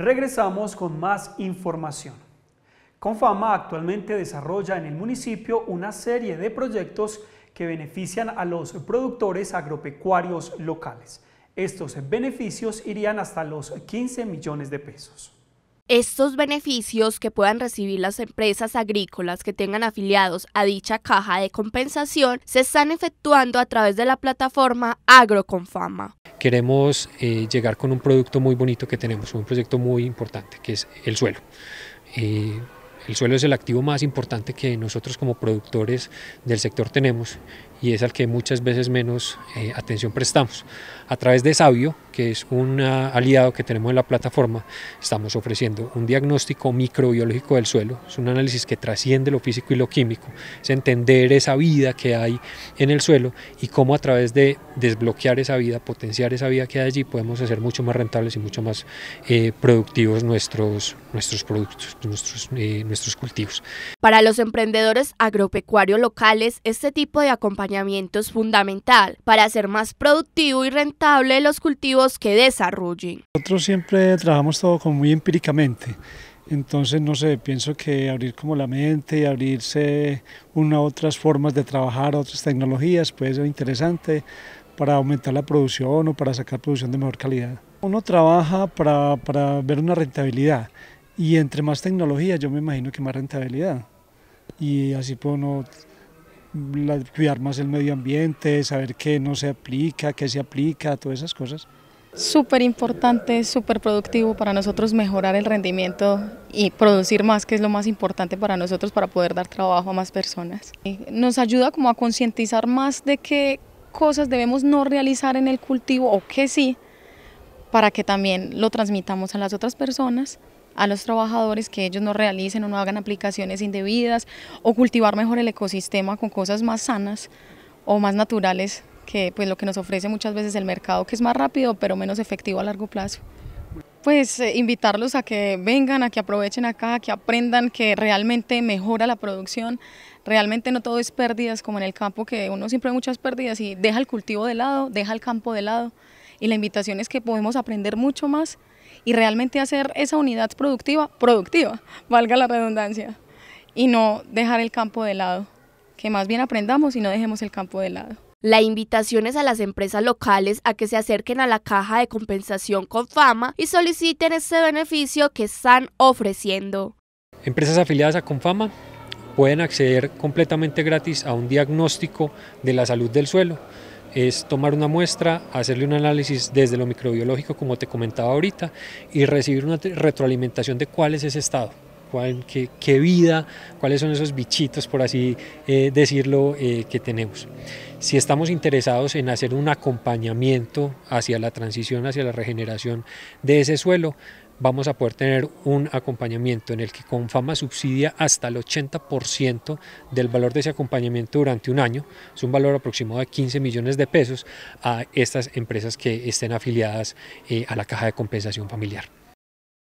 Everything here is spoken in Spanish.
Regresamos con más información. Confama actualmente desarrolla en el municipio una serie de proyectos que benefician a los productores agropecuarios locales. Estos beneficios irían hasta los 15 millones de pesos. Estos beneficios que puedan recibir las empresas agrícolas que tengan afiliados a dicha caja de compensación se están efectuando a través de la plataforma Agroconfama. Queremos eh, llegar con un producto muy bonito que tenemos, un proyecto muy importante que es el suelo. Eh, el suelo es el activo más importante que nosotros como productores del sector tenemos y es al que muchas veces menos eh, atención prestamos. A través de Sabio, que es un ah, aliado que tenemos en la plataforma, estamos ofreciendo un diagnóstico microbiológico del suelo, es un análisis que trasciende lo físico y lo químico, es entender esa vida que hay en el suelo y cómo a través de desbloquear esa vida, potenciar esa vida que hay allí, podemos hacer mucho más rentables y mucho más eh, productivos nuestros, nuestros productos, nuestros eh, cultivos. Para los emprendedores agropecuarios locales, este tipo de acompañamiento es fundamental para hacer más productivo y rentable los cultivos que desarrollen. Nosotros siempre trabajamos todo muy empíricamente. Entonces, no sé, pienso que abrir como la mente, y abrirse a otras formas de trabajar, otras tecnologías, puede ser interesante para aumentar la producción o para sacar producción de mejor calidad. Uno trabaja para, para ver una rentabilidad y entre más tecnología, yo me imagino que más rentabilidad. Y así puedo cuidar más el medio ambiente, saber qué no se aplica, qué se aplica, todas esas cosas. Súper importante, súper productivo para nosotros mejorar el rendimiento y producir más, que es lo más importante para nosotros para poder dar trabajo a más personas. Eh, nos ayuda como a concientizar más de qué cosas debemos no realizar en el cultivo o qué sí, para que también lo transmitamos a las otras personas a los trabajadores que ellos no realicen o no hagan aplicaciones indebidas o cultivar mejor el ecosistema con cosas más sanas o más naturales que pues lo que nos ofrece muchas veces el mercado que es más rápido pero menos efectivo a largo plazo. Pues eh, invitarlos a que vengan, a que aprovechen acá, que aprendan que realmente mejora la producción, realmente no todo es pérdidas como en el campo que uno siempre hay muchas pérdidas y deja el cultivo de lado, deja el campo de lado y la invitación es que podemos aprender mucho más y realmente hacer esa unidad productiva, productiva, valga la redundancia, y no dejar el campo de lado, que más bien aprendamos y no dejemos el campo de lado. La invitación es a las empresas locales a que se acerquen a la caja de compensación con fama y soliciten ese beneficio que están ofreciendo. Empresas afiliadas a Confama pueden acceder completamente gratis a un diagnóstico de la salud del suelo es tomar una muestra, hacerle un análisis desde lo microbiológico, como te comentaba ahorita, y recibir una retroalimentación de cuál es ese estado, qué, vida, cuáles son esos bichitos, por así eh, decirlo, eh, que tenemos. Si estamos interesados en hacer un acompañamiento hacia la transición, hacia la regeneración de ese suelo, vamos a poder tener un acompañamiento en el que Confama subsidia hasta el 80% del valor de ese acompañamiento durante un año, es un valor aproximado de 15 millones de pesos a estas empresas que estén afiliadas eh, a la caja de compensación familiar.